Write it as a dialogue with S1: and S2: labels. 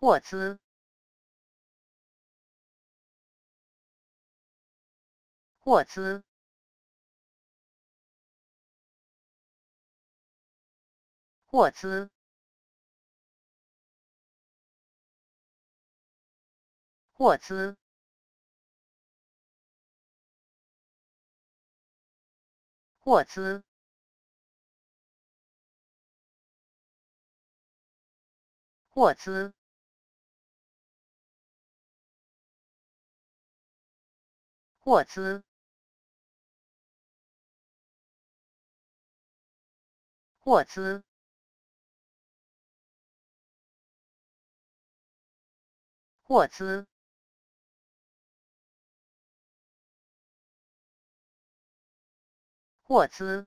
S1: 沃兹，沃兹，沃兹，沃兹，沃兹。沃兹，沃兹，沃兹，沃兹。